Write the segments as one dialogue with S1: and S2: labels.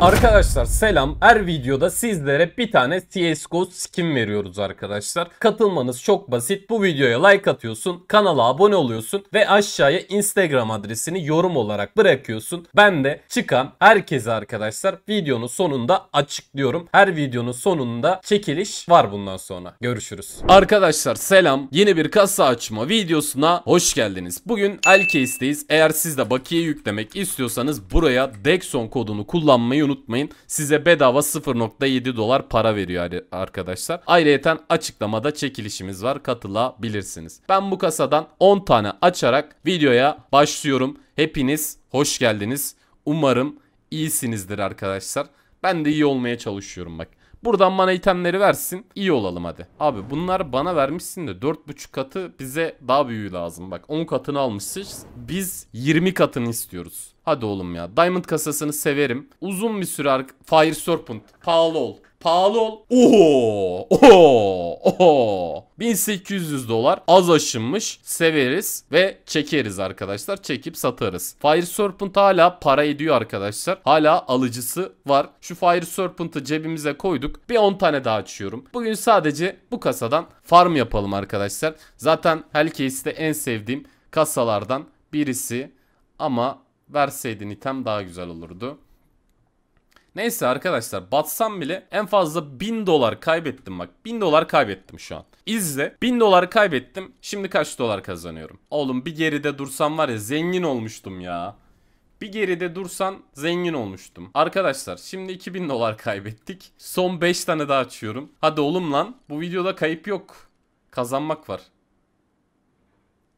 S1: Arkadaşlar selam. Her videoda sizlere bir tane CSGO skin veriyoruz arkadaşlar. Katılmanız çok basit. Bu videoya like atıyorsun, kanala abone oluyorsun ve aşağıya Instagram adresini yorum olarak bırakıyorsun. Ben de çıkan herkese arkadaşlar videonun sonunda açıklıyorum. Her videonun sonunda çekiliş var bundan sonra. Görüşürüz. Arkadaşlar selam. Yeni bir kasa açma videosuna hoş geldiniz. Bugün Elcase'deyiz. Eğer siz de bakiye yüklemek istiyorsanız buraya Dexon kodunu kullanmayı beğenmeyi unutmayın. Size bedava 0.7 dolar para veriyor arkadaşlar. Ayrıca açıklamada çekilişimiz var. Katılabilirsiniz. Ben bu kasadan 10 tane açarak videoya başlıyorum. Hepiniz hoş geldiniz. Umarım iyisinizdir arkadaşlar. Ben de iyi olmaya çalışıyorum bak. Buradan bana itemleri versin. İyi olalım hadi. Abi bunlar bana vermişsin de 4.5 katı bize daha büyüğü lazım. Bak 10 katını almışız. Biz 20 katını istiyoruz. Hadi oğlum ya. Diamond kasasını severim. Uzun bir süre Fire Serpent. Pahalı ol. Pahalı ol. Oho. Oho. Oho. 1800 dolar az aşınmış severiz ve çekeriz arkadaşlar çekip satarız. Fire Serpent hala para ediyor arkadaşlar hala alıcısı var. Şu Fire Serpent'ı cebimize koyduk bir 10 tane daha açıyorum. Bugün sadece bu kasadan farm yapalım arkadaşlar. Zaten Hellcase'de en sevdiğim kasalardan birisi ama verseydin item daha güzel olurdu. Neyse arkadaşlar batsam bile en fazla 1000 dolar kaybettim bak. 1000 dolar kaybettim şu an. İzle 1000 dolar kaybettim. Şimdi kaç dolar kazanıyorum? Oğlum bir geride dursam var ya zengin olmuştum ya. Bir geride dursan zengin olmuştum. Arkadaşlar şimdi 2000 dolar kaybettik. Son 5 tane daha açıyorum. Hadi oğlum lan bu videoda kayıp yok. Kazanmak var.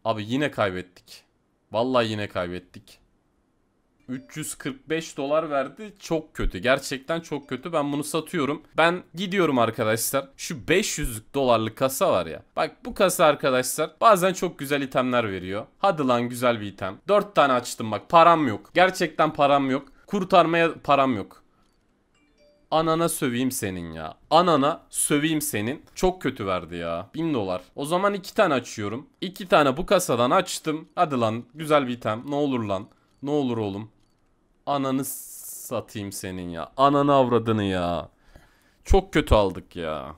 S1: Abi yine kaybettik. Vallahi yine kaybettik. 345 dolar verdi. Çok kötü. Gerçekten çok kötü. Ben bunu satıyorum. Ben gidiyorum arkadaşlar. Şu 500 dolarlık kasa var ya. Bak bu kasa arkadaşlar bazen çok güzel itemler veriyor. Hadi lan güzel bir item. 4 tane açtım bak. Param yok. Gerçekten param yok. Kurtarmaya param yok. Anana söveyim senin ya. Anana söveyim senin. Çok kötü verdi ya. 1000 dolar. O zaman iki tane açıyorum. İki tane bu kasadan açtım. Hadi lan güzel bir item. Ne olur lan. Ne olur oğlum. Ananı satayım senin ya. Ananı avradını ya. Çok kötü aldık ya.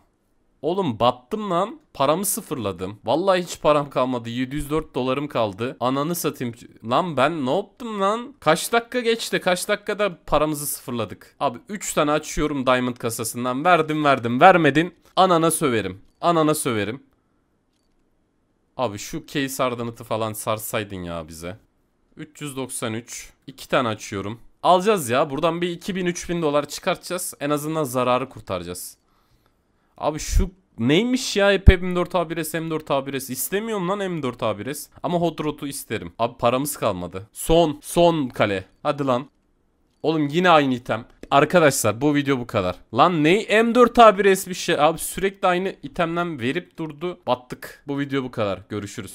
S1: Oğlum battım lan. Paramı sıfırladım. Vallahi hiç param kalmadı. 704 dolarım kaldı. Ananı satayım. Lan ben ne yaptım lan? Kaç dakika geçti? Kaç dakikada paramızı sıfırladık? Abi 3 tane açıyorum diamond kasasından. Verdim verdim. Vermedin. Anana söverim. Anana söverim. Abi şu case ardanıtı falan sarsaydın ya bize. 393. 2 tane açıyorum. Alacağız ya. Buradan bir 2000-3000 dolar çıkartacağız. En azından zararı kurtaracağız. Abi şu neymiş ya hep M4 A1S M4 A1S istemiyorum lan M4 A1S ama Hot Rod'u isterim. Abi paramız kalmadı. Son son kale. Hadi lan. Oğlum yine aynı item. Arkadaşlar bu video bu kadar. Lan ne M4 A1S bir şey. Abi sürekli aynı itemden verip durdu. Battık. Bu video bu kadar. Görüşürüz.